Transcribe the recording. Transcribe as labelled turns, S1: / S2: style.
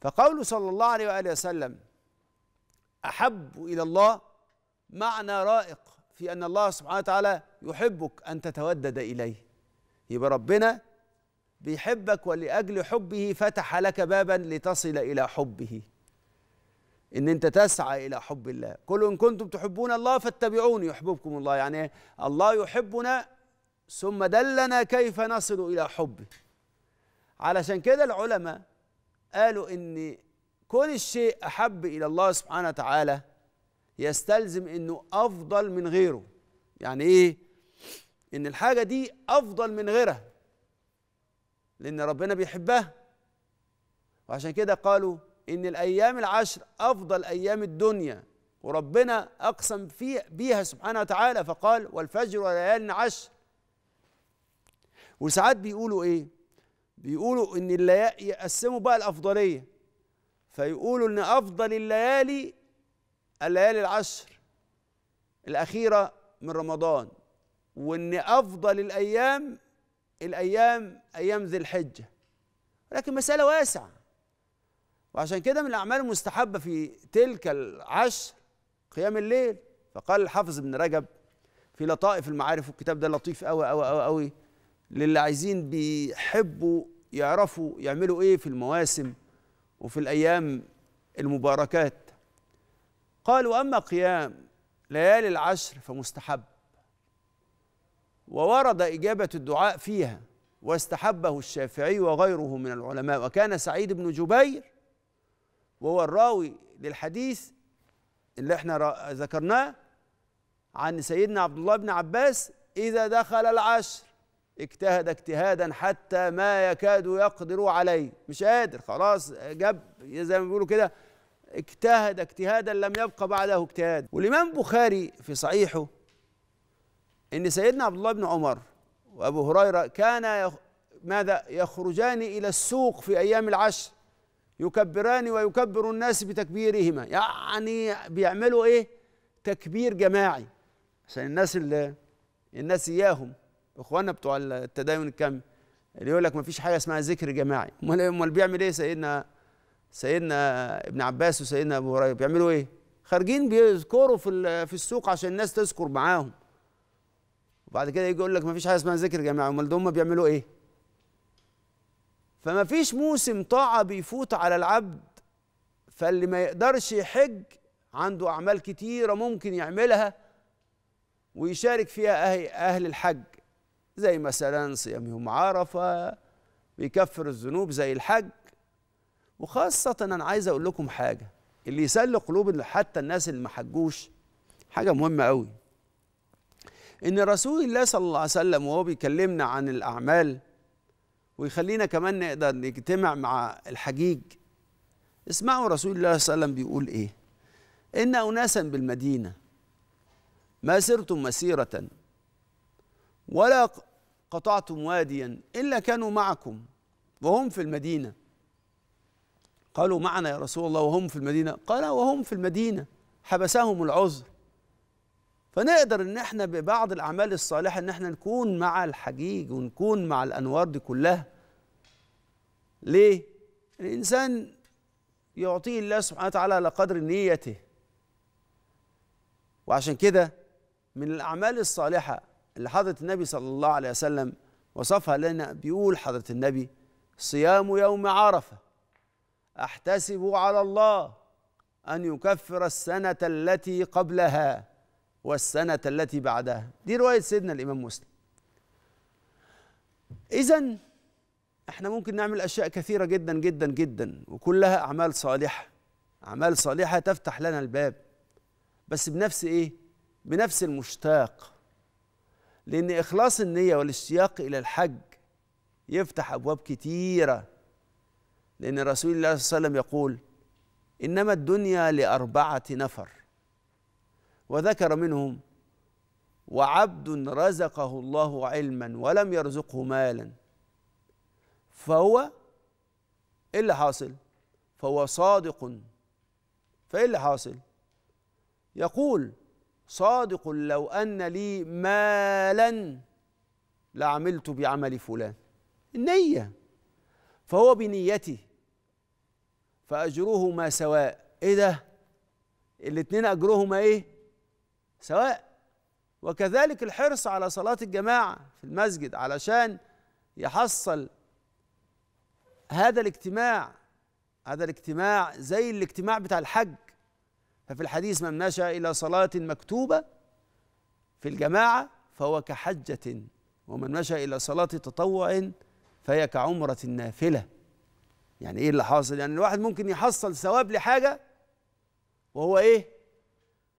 S1: فقوله صلى الله عليه وآله وسلم أحب إلى الله معنى رائق في أن الله سبحانه وتعالى يحبك أن تتودد إليه يبقى ربنا بيحبك ولأجل حبه فتح لك بابا لتصل إلى حبه ان انت تسعى الى حب الله قل ان كنتم تحبون الله فاتبعوني يحببكم الله يعني الله يحبنا ثم دلنا كيف نصل الى حبه علشان كده العلماء قالوا ان كون الشيء احب الى الله سبحانه وتعالى يستلزم انه افضل من غيره يعني ايه ان الحاجه دي افضل من غيرها لان ربنا بيحبها وعشان كده قالوا ان الايام العشر افضل ايام الدنيا وربنا اقسم فيها بيها سبحانه وتعالى فقال والفجر وليالي عشر وساعات بيقولوا ايه بيقولوا ان الليالي يقسموا بقى الافضليه فيقولوا ان افضل الليالي الليالي العشر الاخيره من رمضان وان افضل الايام الايام ايام ذي الحجه لكن مساله واسعه وعشان كده من الاعمال المستحبه في تلك العشر قيام الليل فقال الحافظ ابن رجب في لطائف المعارف والكتاب ده لطيف قوي قوي قوي قوي للي عايزين بيحبوا يعرفوا يعملوا ايه في المواسم وفي الايام المباركات قالوا اما قيام ليالي العشر فمستحب وورد اجابه الدعاء فيها واستحبه الشافعي وغيره من العلماء وكان سعيد بن جبير وهو الراوي للحديث اللي احنا ذكرناه عن سيدنا عبد الله بن عباس اذا دخل العشر اجتهد اجتهادا حتى ما يكاد يقدر عليه مش قادر خلاص جاب زي ما بيقولوا كده اجتهد اجتهادا لم يبقى بعده اجتهاد والامام بخاري في صحيحه ان سيدنا عبد الله بن عمر وابو هريره كانا يخ ماذا يخرجان الى السوق في ايام العشر يكبران ويكبر الناس بتكبيرهما يعني بيعملوا ايه تكبير جماعي عشان الناس اللي الناس اياهم اخواننا بتوع التدين الكمي اللي يقول لك ما فيش حاجه اسمها ذكر جماعي امال إيه؟ امال بيعمل ايه سيدنا سيدنا ابن عباس وسيدنا ابو هريره بيعملوا ايه خارجين بيذكروا في في السوق عشان الناس تذكر معاهم وبعد كده يجي يقول لك ما فيش حاجه اسمها ذكر جماعي امال دول بيعملوا ايه فما فيش موسم طاعه بيفوت على العبد فاللي ما يقدرش يحج عنده اعمال كتيره ممكن يعملها ويشارك فيها اهل الحج زي مثلا صيام يوم عرفة بيكفر الذنوب زي الحج وخاصة أنا عايز أقول لكم حاجة اللي يسلي قلوب حتى الناس اللي ما حجوش حاجة مهمة قوي إن رسول الله صلى الله عليه وسلم وهو بيكلمنا عن الأعمال ويخلينا كمان نقدر نجتمع مع الحجيج اسمعوا رسول الله صلى الله عليه وسلم بيقول إيه إن أناسا بالمدينة ما سرتم مسيرة ولا قطعتم واديا إلا كانوا معكم وهم في المدينة قالوا معنا يا رسول الله وهم في المدينة قال وهم في المدينة حبسهم العذر فنقدر ان احنا ببعض الاعمال الصالحه ان احنا نكون مع الحجيج ونكون مع الانوار دي كلها ليه الانسان يعطيه الله سبحانه وتعالى على قدر نيته وعشان كده من الاعمال الصالحه اللي حضرة النبي صلى الله عليه وسلم وصفها لنا بيقول حضرة النبي صيام يوم عرفة أحتسب على الله أن يكفر السنة التي قبلها والسنة التي بعدها دي رواية سيدنا الإمام مسلم إذا احنا ممكن نعمل أشياء كثيرة جدا جدا جدا وكلها أعمال صالحة أعمال صالحة تفتح لنا الباب بس بنفس إيه؟ بنفس المشتاق لأن إخلاص النية والاشتياق إلى الحج يفتح أبواب كتيرة لأن رسول الله صلى الله عليه وسلم يقول إنما الدنيا لأربعة نفر وذكر منهم وعبد رزقه الله علما ولم يرزقه مالا فهو إيه اللي حاصل فهو صادق فإيه اللي حاصل يقول صادق لو أن لي مالا لعملت بعمل فلان النية فهو بنيته فأجرهما سواء إيه ده الاتنين أجرهما إيه سواء وكذلك الحرص على صلاة الجماعة في المسجد علشان يحصل هذا الاجتماع هذا الاجتماع زي الاجتماع بتاع الحج ففي الحديث من مشى إلى صلاة مكتوبة في الجماعة فهو كحجة ومن مشى إلى صلاة تطوع فهي كعمرة النافلة يعني إيه اللي حاصل يعني الواحد ممكن يحصل ثواب لحاجة وهو إيه